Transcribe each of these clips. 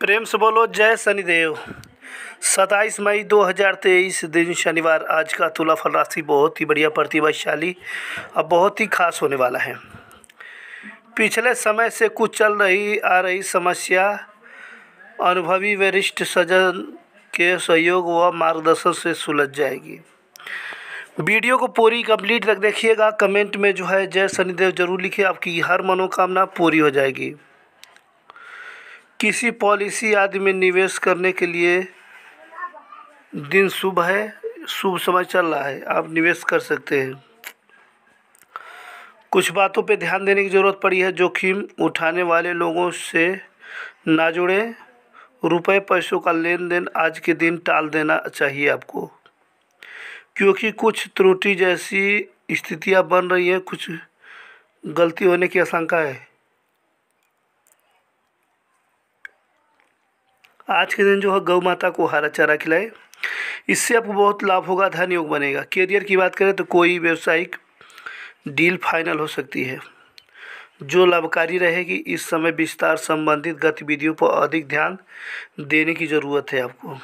प्रेम से बोलो जय शनिदेव सत्ताईस मई 2023 दिन शनिवार आज का तुला फल राशि बहुत ही बढ़िया प्रतिभाशाली और बहुत ही खास होने वाला है पिछले समय से कुछ चल रही आ रही समस्या अनुभवी वरिष्ठ सजन के सहयोग व मार्गदर्शन से सुलझ जाएगी वीडियो को पूरी कंप्लीट तक देखिएगा कमेंट में जो है जय शनिदेव जरूर लिखिए आपकी हर मनोकामना पूरी हो जाएगी किसी पॉलिसी आदि में निवेश करने के लिए दिन शुभ है शुभ समय चल रहा है आप निवेश कर सकते हैं कुछ बातों पे ध्यान देने की ज़रूरत पड़ी है जोखिम उठाने वाले लोगों से ना जुड़े रुपए पैसों का लेन देन आज के दिन टाल देना चाहिए आपको क्योंकि कुछ त्रुटि जैसी स्थितियां बन रही हैं कुछ गलती होने की आशंका है आज के दिन जो है गौ माता को हरा चारा खिलाए इससे आपको बहुत लाभ होगा धन योग बनेगा कैरियर की बात करें तो कोई व्यवसायिक डील फाइनल हो सकती है जो लाभकारी रहेगी इस समय विस्तार संबंधित गतिविधियों पर अधिक ध्यान देने की ज़रूरत है आपको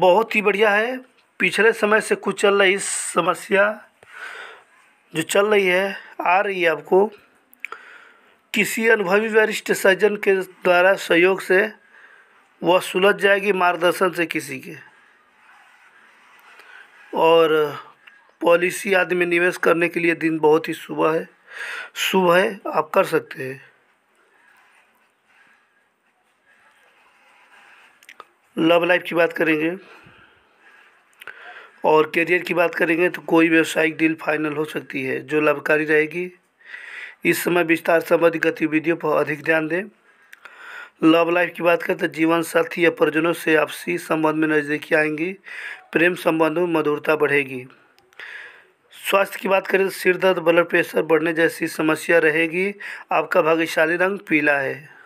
बहुत ही बढ़िया है पिछले समय से कुछ चल रही समस्या जो चल रही है आ रही है आपको किसी अनुभवी वरिष्ठ सज्जन के द्वारा सहयोग से वह सुलझ जाएगी मार्गदर्शन से किसी के और पॉलिसी आदि में निवेश करने के लिए दिन बहुत ही सुबह है शुभ है आप कर सकते हैं लव लाइफ की बात करेंगे और करियर की बात करेंगे तो कोई व्यावसायिक डील फाइनल हो सकती है जो लाभकारी रहेगी इस समय विस्तार संबंधी गतिविधियों पर अधिक ध्यान दें लव लाइफ की बात करें तो जीवन साथी या परिजनों से आपसी संबंध में नज़दीकी आएंगी प्रेम संबंधों में मधुरता बढ़ेगी स्वास्थ्य की बात करें तो सिर दर्द ब्लड प्रेशर बढ़ने जैसी समस्या रहेगी आपका भाग्यशाली रंग पीला है